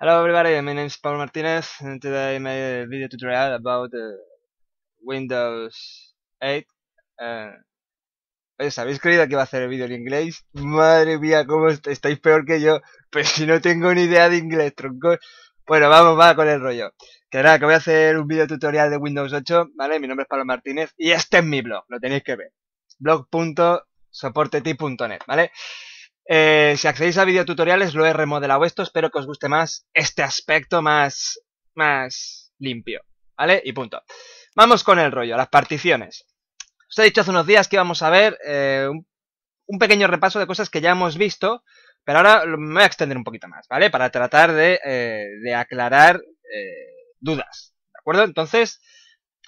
Hello everybody, my name is Paul Martinez and today I made a video tutorial about Windows 8 uh, ¿Habéis creído que iba a hacer el vídeo en inglés? Madre mía, cómo estáis peor que yo Pues si no tengo ni idea de inglés, tronco Bueno, vamos, va con el rollo Que nada, que voy a hacer un vídeo tutorial de Windows 8 ¿Vale? Mi nombre es Pablo Martínez y este es mi blog, lo tenéis que ver blog.soporteti.net. ¿Vale? Eh, si accedéis a videotutoriales lo he remodelado esto, espero que os guste más este aspecto más, más limpio, ¿vale? Y punto. Vamos con el rollo, las particiones. Os he dicho hace unos días que vamos a ver eh, un, pequeño repaso de cosas que ya hemos visto, pero ahora me voy a extender un poquito más, ¿vale? Para tratar de, eh, aclarar dudas, ¿de acuerdo? Entonces,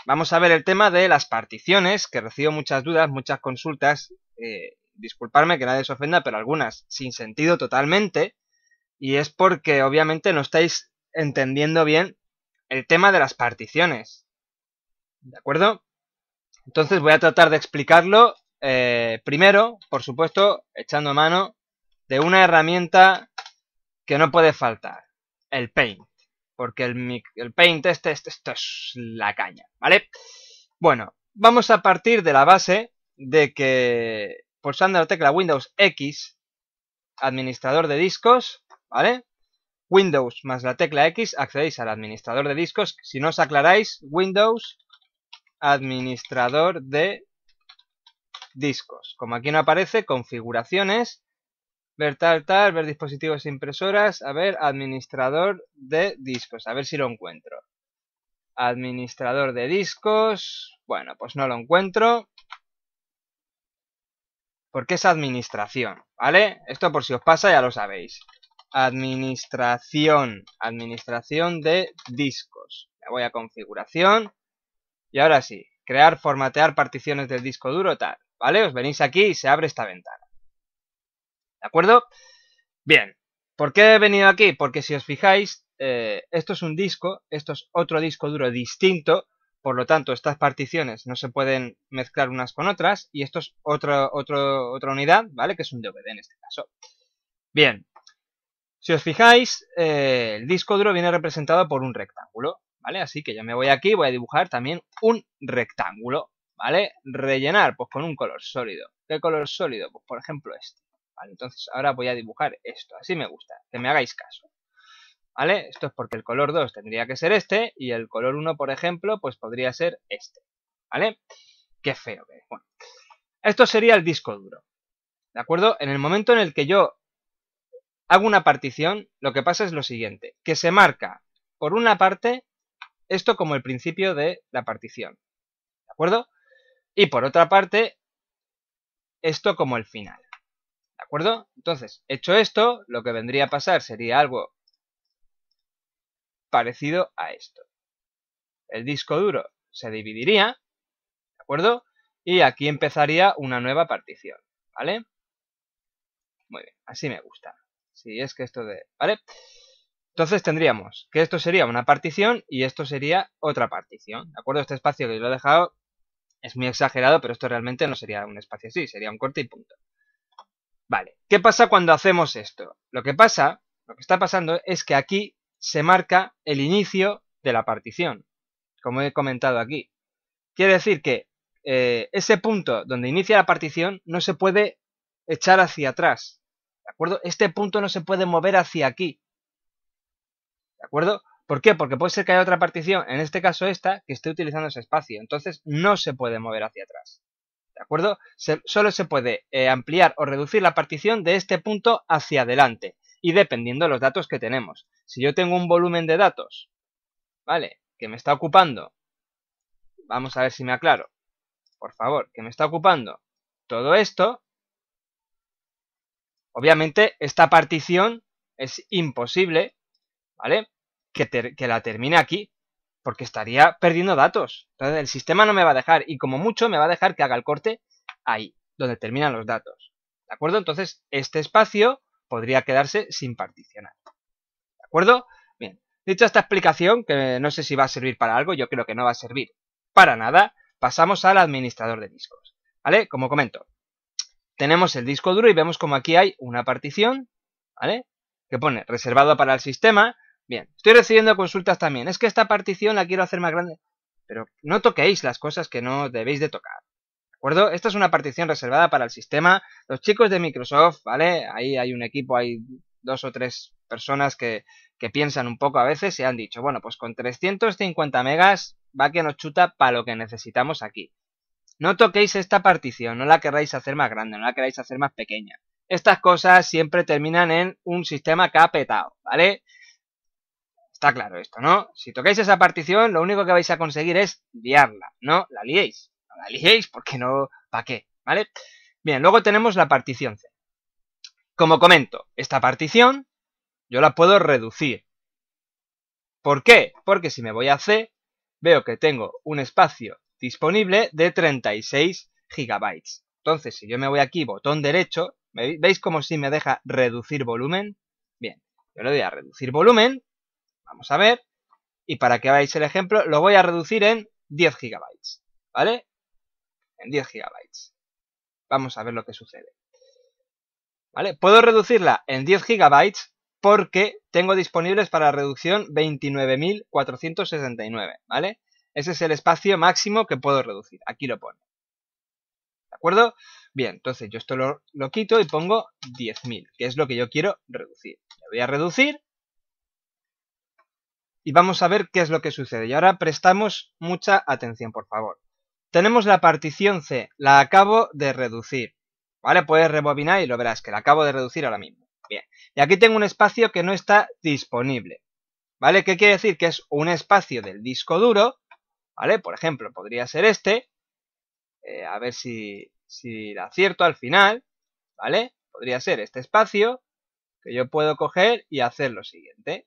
vamos a ver el tema de las particiones, que recibo muchas dudas, muchas consultas, disculparme que nadie se ofenda, pero algunas sin sentido totalmente, y es porque obviamente no estáis entendiendo bien el tema de las particiones. ¿De acuerdo? Entonces voy a tratar de explicarlo eh, primero, por supuesto, echando mano de una herramienta que no puede faltar, el Paint. Porque el, el Paint este, este, esto es la caña, ¿vale? Bueno, vamos a partir de la base de que pulsando la tecla Windows X, administrador de discos, ¿vale? Windows más la tecla X accedéis al administrador de discos. Si no os aclaráis, Windows, administrador de discos. Como aquí no aparece, configuraciones, ver tal, tal, ver dispositivos e impresoras, a ver, administrador de discos, a ver si lo encuentro. Administrador de discos, bueno, pues no lo encuentro porque es administración, ¿vale? Esto por si os pasa ya lo sabéis. Administración, administración de discos. Me voy a configuración y ahora sí, crear, formatear particiones del disco duro, tal, ¿vale? Os venís aquí y se abre esta ventana. ¿De acuerdo? Bien, ¿por qué he venido aquí? Porque si os fijáis, eh, esto es un disco, esto es otro disco duro distinto, por lo tanto, estas particiones no se pueden mezclar unas con otras y esto es otra, otra unidad, ¿vale? Que es un DVD en este caso. Bien, si os fijáis, eh, el disco duro viene representado por un rectángulo, ¿vale? Así que yo me voy aquí y voy a dibujar también un rectángulo, ¿vale? Rellenar, pues con un color sólido. ¿Qué color sólido? Pues por ejemplo este, ¿vale? Entonces ahora voy a dibujar esto, así me gusta, que me hagáis caso. ¿Vale? Esto es porque el color 2 tendría que ser este y el color 1, por ejemplo, pues podría ser este. ¿Vale? Qué feo que Bueno, esto sería el disco duro. ¿De acuerdo? En el momento en el que yo hago una partición, lo que pasa es lo siguiente, que se marca, por una parte, esto como el principio de la partición. ¿De acuerdo? Y por otra parte, esto como el final. ¿De acuerdo? Entonces, hecho esto, lo que vendría a pasar sería algo parecido a esto. El disco duro se dividiría, ¿de acuerdo? Y aquí empezaría una nueva partición, ¿vale? Muy bien, así me gusta. Si es que esto de... ¿Vale? Entonces tendríamos que esto sería una partición y esto sería otra partición, ¿de acuerdo? Este espacio que yo lo he dejado es muy exagerado, pero esto realmente no sería un espacio así, sería un corte y punto. Vale, ¿qué pasa cuando hacemos esto? Lo que pasa, lo que está pasando es que aquí se marca el inicio de la partición, como he comentado aquí. Quiere decir que eh, ese punto donde inicia la partición no se puede echar hacia atrás, ¿de acuerdo? Este punto no se puede mover hacia aquí, ¿de acuerdo? ¿Por qué? Porque puede ser que haya otra partición, en este caso esta, que esté utilizando ese espacio, entonces no se puede mover hacia atrás. ¿De acuerdo? solo se puede eh, ampliar o reducir la partición de este punto hacia adelante y dependiendo de los datos que tenemos. Si yo tengo un volumen de datos, ¿vale? Que me está ocupando, vamos a ver si me aclaro, por favor, que me está ocupando todo esto, obviamente esta partición es imposible, ¿vale? Que, que la termine aquí, porque estaría perdiendo datos. Entonces el sistema no me va a dejar y como mucho me va a dejar que haga el corte ahí, donde terminan los datos. ¿De acuerdo? Entonces este espacio podría quedarse sin particionar. ¿De acuerdo? Bien, dicho esta explicación, que no sé si va a servir para algo, yo creo que no va a servir para nada, pasamos al administrador de discos. ¿Vale? Como comento, tenemos el disco duro y vemos como aquí hay una partición, ¿vale? Que pone reservado para el sistema. Bien, estoy recibiendo consultas también. Es que esta partición la quiero hacer más grande. Pero no toquéis las cosas que no debéis de tocar. Esta es una partición reservada para el sistema. Los chicos de Microsoft, ¿vale? Ahí hay un equipo, hay dos o tres personas que, que piensan un poco a veces y han dicho, bueno, pues con 350 megas va que nos chuta para lo que necesitamos aquí. No toquéis esta partición, no la queráis hacer más grande, no la queráis hacer más pequeña. Estas cosas siempre terminan en un sistema que ¿vale? Está claro esto, ¿no? Si toquéis esa partición, lo único que vais a conseguir es liarla, ¿no? La liéis la ¿Por porque no, ¿para qué? ¿Vale? Bien, luego tenemos la partición C. Como comento, esta partición yo la puedo reducir. ¿Por qué? Porque si me voy a C, veo que tengo un espacio disponible de 36 GB. Entonces, si yo me voy aquí, botón derecho, ¿veis como si me deja reducir volumen? Bien, yo le doy a reducir volumen, vamos a ver, y para que veáis el ejemplo, lo voy a reducir en 10 GB, ¿vale? en 10 gigabytes. Vamos a ver lo que sucede. ¿Vale? Puedo reducirla en 10 gigabytes porque tengo disponibles para reducción 29.469, ¿vale? Ese es el espacio máximo que puedo reducir. Aquí lo pone. ¿De acuerdo? Bien, entonces yo esto lo, lo quito y pongo 10.000, que es lo que yo quiero reducir. Le voy a reducir y vamos a ver qué es lo que sucede. Y ahora prestamos mucha atención, por favor tenemos la partición C, la acabo de reducir. ¿Vale? Puedes rebobinar y lo verás, que la acabo de reducir ahora mismo. Bien. Y aquí tengo un espacio que no está disponible. ¿Vale? ¿Qué quiere decir? Que es un espacio del disco duro. ¿Vale? Por ejemplo, podría ser este. Eh, a ver si, si acierto al final. ¿Vale? Podría ser este espacio que yo puedo coger y hacer lo siguiente.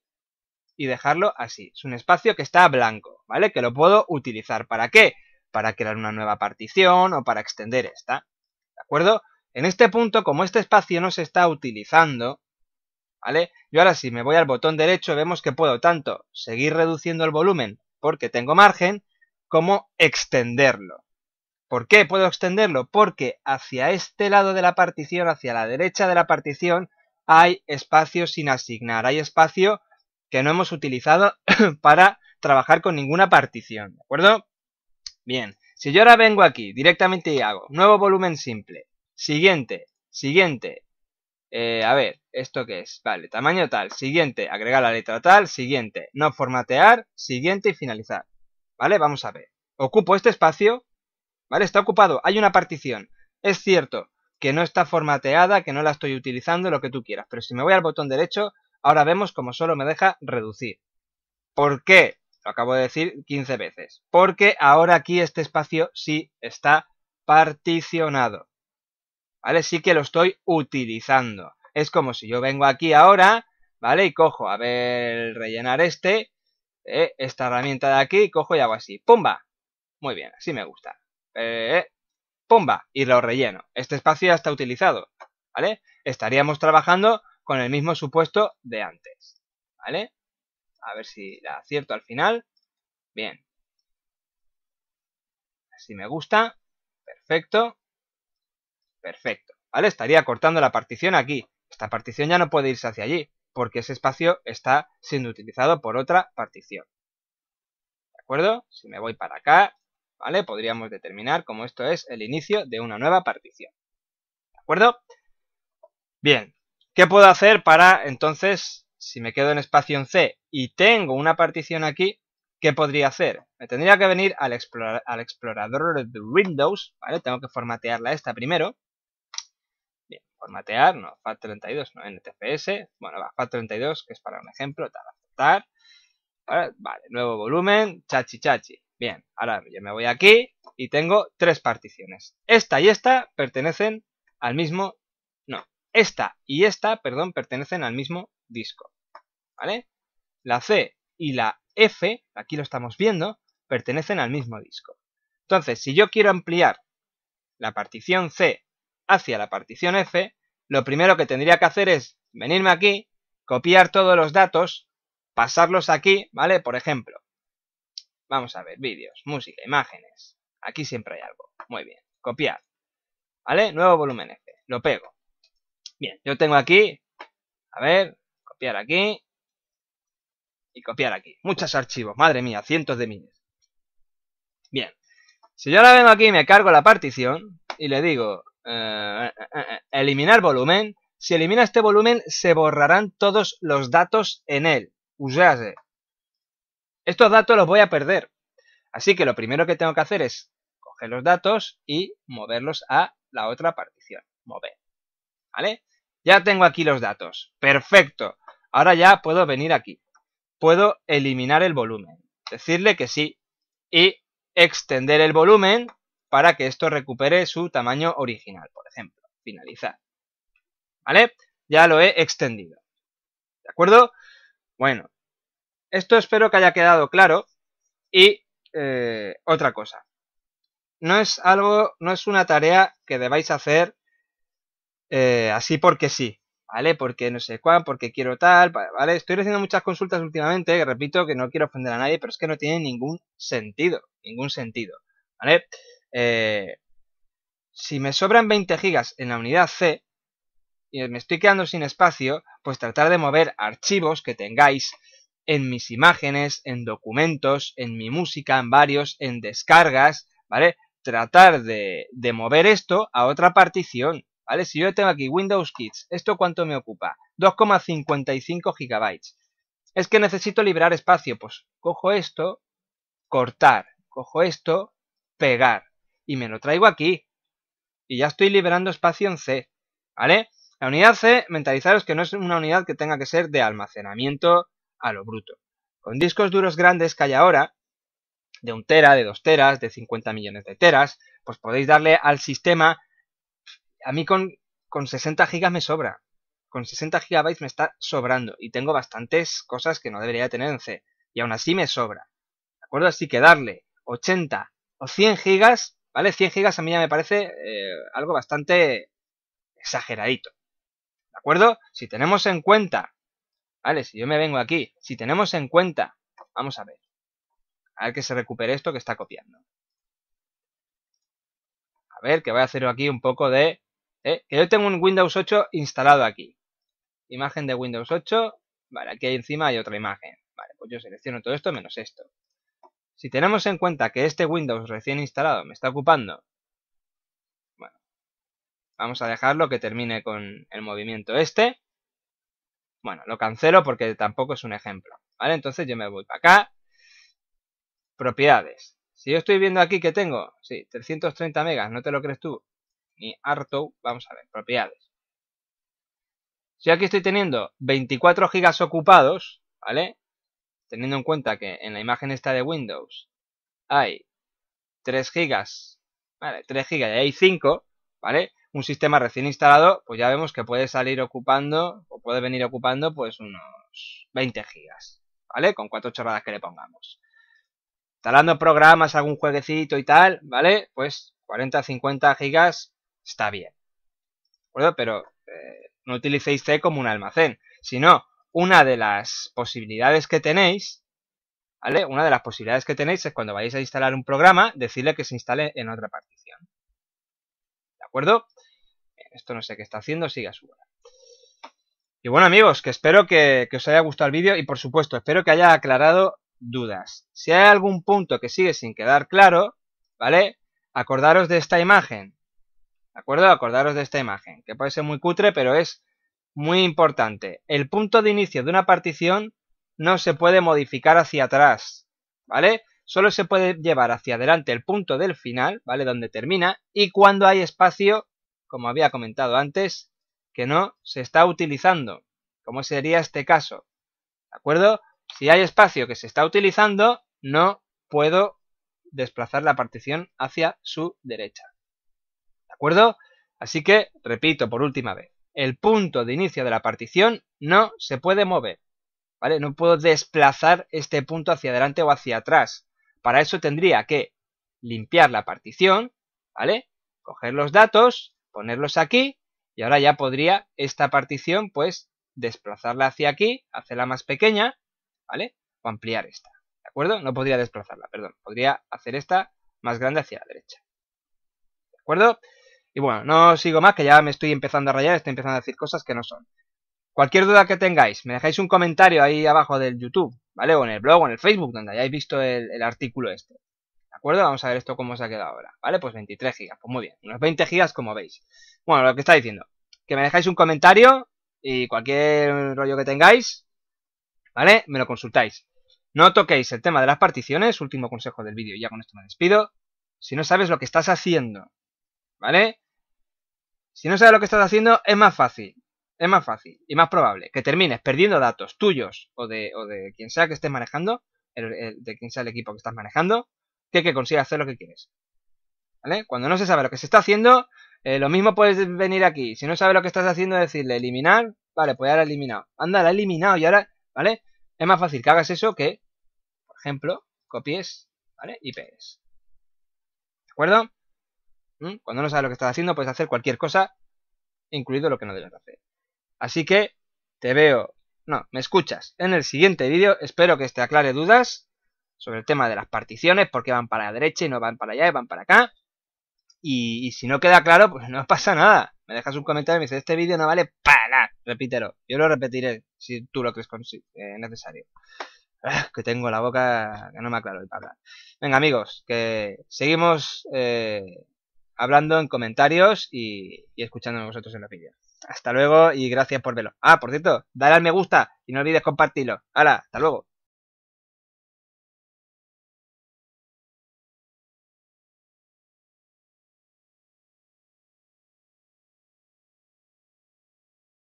Y dejarlo así. Es un espacio que está blanco, ¿vale? Que lo puedo utilizar. ¿Para qué? para crear una nueva partición o para extender esta. ¿De acuerdo? En este punto, como este espacio no se está utilizando, ¿vale? Yo ahora si me voy al botón derecho vemos que puedo tanto seguir reduciendo el volumen porque tengo margen, como extenderlo. ¿Por qué puedo extenderlo? Porque hacia este lado de la partición, hacia la derecha de la partición, hay espacio sin asignar, hay espacio que no hemos utilizado para trabajar con ninguna partición, ¿de acuerdo? Bien, si yo ahora vengo aquí directamente y hago nuevo volumen simple, siguiente, siguiente, eh, a ver, ¿esto qué es? Vale, tamaño tal, siguiente, agregar la letra tal, siguiente, no formatear, siguiente y finalizar. ¿Vale? Vamos a ver. Ocupo este espacio, ¿vale? Está ocupado, hay una partición. Es cierto que no está formateada, que no la estoy utilizando, lo que tú quieras, pero si me voy al botón derecho, ahora vemos como solo me deja reducir. ¿Por qué? Lo acabo de decir 15 veces. Porque ahora aquí este espacio sí está particionado. ¿Vale? Sí que lo estoy utilizando. Es como si yo vengo aquí ahora, ¿vale? Y cojo, a ver, rellenar este, eh, esta herramienta de aquí, cojo y hago así. ¡Pumba! Muy bien, así me gusta. Eh, eh, ¡Pumba! Y lo relleno. Este espacio ya está utilizado, ¿vale? Estaríamos trabajando con el mismo supuesto de antes, ¿vale? A ver si la acierto al final. Bien. Así me gusta. Perfecto. Perfecto. ¿Vale? Estaría cortando la partición aquí. Esta partición ya no puede irse hacia allí, porque ese espacio está siendo utilizado por otra partición. ¿De acuerdo? Si me voy para acá, ¿vale? Podríamos determinar como esto es el inicio de una nueva partición. ¿De acuerdo? Bien, ¿qué puedo hacer para entonces si me quedo en espacio en C y tengo una partición aquí, ¿qué podría hacer? Me tendría que venir al, explorador de Windows, ¿vale? Tengo que formatearla esta primero. Bien, formatear, no, FAT32, no, NTFS, bueno, va, FAT32, que es para un ejemplo, tal, aceptar. vale, nuevo volumen, chachi chachi. Bien, ahora yo me voy aquí y tengo tres particiones. Esta y esta pertenecen al mismo... No, esta y esta, perdón, pertenecen al mismo disco. ¿Vale? La C y la F, aquí lo estamos viendo, pertenecen al mismo disco. Entonces, si yo quiero ampliar la partición C hacia la partición F, lo primero que tendría que hacer es venirme aquí, copiar todos los datos, pasarlos aquí, ¿vale? Por ejemplo, vamos a ver, vídeos, música, imágenes. Aquí siempre hay algo. Muy bien, copiar. ¿Vale? Nuevo volumen F. Lo pego. Bien, yo tengo aquí, a ver, copiar aquí y copiar aquí. Muchos archivos, madre mía, cientos de miles. Bien, si yo ahora vengo aquí y me cargo la partición y le digo eh, eh, eh, eliminar volumen, si elimina este volumen se borrarán todos los datos en él. Usase. Estos datos los voy a perder. Así que lo primero que tengo que hacer es coger los datos y moverlos a la otra partición. Mover. ¿Vale? Ya tengo aquí los datos. Perfecto. Ahora ya puedo venir aquí. Puedo eliminar el volumen. Decirle que sí. Y extender el volumen para que esto recupere su tamaño original, por ejemplo. Finalizar. ¿Vale? Ya lo he extendido. ¿De acuerdo? Bueno, esto espero que haya quedado claro. Y eh, otra cosa. No es algo, no es una tarea que debáis hacer eh, así porque sí. ¿vale? Porque no sé cuán, porque quiero tal, ¿vale? Estoy haciendo muchas consultas últimamente, repito que no quiero ofender a nadie, pero es que no tiene ningún sentido, ningún sentido, ¿vale? Eh, si me sobran 20 gigas en la unidad C y me estoy quedando sin espacio, pues tratar de mover archivos que tengáis en mis imágenes, en documentos, en mi música, en varios, en descargas, ¿vale? Tratar de, de mover esto a otra partición, ¿vale? Si yo tengo aquí Windows Kits, ¿esto cuánto me ocupa? 2,55 GB. Es que necesito liberar espacio, pues cojo esto, cortar, cojo esto, pegar y me lo traigo aquí. Y ya estoy liberando espacio en C, ¿vale? La unidad C, mentalizaros que no es una unidad que tenga que ser de almacenamiento a lo bruto. Con discos duros grandes que hay ahora, de un tera, de dos teras, de 50 millones de teras, pues podéis darle al sistema a mí con, con 60 gigas me sobra. Con 60 gigabytes me está sobrando y tengo bastantes cosas que no debería tener en C. Y aún así me sobra. ¿De acuerdo? Así que darle 80 o 100 gigas, ¿vale? 100 gigas a mí ya me parece eh, algo bastante exageradito. ¿De acuerdo? Si tenemos en cuenta, ¿vale? Si yo me vengo aquí, si tenemos en cuenta, vamos a ver. A ver que se recupere esto que está copiando. A ver, que voy a hacer aquí un poco de eh, que yo tengo un Windows 8 instalado aquí. Imagen de Windows 8. Vale, aquí encima hay otra imagen. Vale, pues yo selecciono todo esto menos esto. Si tenemos en cuenta que este Windows recién instalado me está ocupando... Bueno, vamos a dejarlo que termine con el movimiento este. Bueno, lo cancelo porque tampoco es un ejemplo. ¿Vale? Entonces yo me voy para acá. Propiedades. Si yo estoy viendo aquí que tengo, sí, 330 megas, no te lo crees tú, ni Arto, Vamos a ver, propiedades. Si aquí estoy teniendo 24 gigas ocupados, ¿vale? Teniendo en cuenta que en la imagen esta de Windows hay 3 gigas, ¿vale? 3 gigas y hay 5, ¿vale? Un sistema recién instalado, pues ya vemos que puede salir ocupando, o puede venir ocupando, pues unos 20 gigas, ¿vale? Con cuatro chorradas que le pongamos. Instalando programas, algún jueguecito y tal, ¿vale? Pues 40, 50 gigas está bien. ¿De acuerdo? Pero eh, no utilicéis C como un almacén, sino una de las posibilidades que tenéis, ¿vale? Una de las posibilidades que tenéis es cuando vayáis a instalar un programa, decirle que se instale en otra partición. ¿De acuerdo? Esto no sé qué está haciendo, siga su hora. Y bueno amigos, que espero que, que os haya gustado el vídeo y por supuesto espero que haya aclarado dudas. Si hay algún punto que sigue sin quedar claro, ¿vale? Acordaros de esta imagen, ¿De acuerdo? Acordaros de esta imagen, que puede ser muy cutre, pero es muy importante. El punto de inicio de una partición no se puede modificar hacia atrás, ¿vale? Solo se puede llevar hacia adelante el punto del final, ¿vale? Donde termina, y cuando hay espacio, como había comentado antes, que no se está utilizando, como sería este caso, ¿de acuerdo? Si hay espacio que se está utilizando, no puedo desplazar la partición hacia su derecha acuerdo? Así que, repito por última vez, el punto de inicio de la partición no se puede mover, ¿vale? No puedo desplazar este punto hacia adelante o hacia atrás. Para eso tendría que limpiar la partición, ¿vale? Coger los datos, ponerlos aquí, y ahora ya podría esta partición, pues, desplazarla hacia aquí, hacerla más pequeña, ¿vale? O ampliar esta, ¿de acuerdo? No podría desplazarla, perdón, podría hacer esta más grande hacia la derecha. ¿De acuerdo? Y bueno, no sigo más, que ya me estoy empezando a rayar, estoy empezando a decir cosas que no son. Cualquier duda que tengáis, me dejáis un comentario ahí abajo del YouTube, ¿vale? O en el blog o en el Facebook, donde hayáis visto el, artículo este. ¿De acuerdo? Vamos a ver esto cómo se ha quedado ahora, ¿vale? Pues 23 gigas, pues muy bien, unos 20 gigas como veis. Bueno, lo que está diciendo, que me dejáis un comentario y cualquier rollo que tengáis, ¿vale? Me lo consultáis. No toquéis el tema de las particiones, último consejo del vídeo, ya con esto me despido. Si no sabes lo que estás haciendo ¿vale? Si no sabes lo que estás haciendo, es más fácil, es más fácil y más probable que termines perdiendo datos tuyos o de, o de quien sea que estés manejando, el, de quien sea el equipo que estás manejando, que que consigas hacer lo que quieres. ¿Vale? Cuando no se sabe lo que se está haciendo, eh, lo mismo puedes venir aquí. Si no sabes lo que estás haciendo, decirle eliminar. Vale, pues ahora eliminado. Anda, la eliminado y ahora, ¿vale? Es más fácil que hagas eso que, por ejemplo, copies, ¿vale? Y pegues. ¿De acuerdo? Cuando no sabes lo que estás haciendo, puedes hacer cualquier cosa, incluido lo que no debes hacer. Así que te veo, no, me escuchas en el siguiente vídeo. Espero que te este aclare dudas sobre el tema de las particiones, porque van para la derecha y no van para allá y van para acá. Y, si no queda claro, pues no pasa nada. Me dejas un comentario y me dices, este vídeo no vale para nada. Repítelo. Yo lo repetiré si tú lo crees eh, necesario. Ah, que tengo la boca que no me aclaro el hablar. Venga amigos, que seguimos eh, hablando en comentarios y, escuchando escuchándonos vosotros en los vídeos. Hasta luego y gracias por verlo. Ah, por cierto, dale al me gusta y no olvides compartirlo. Hala, hasta luego.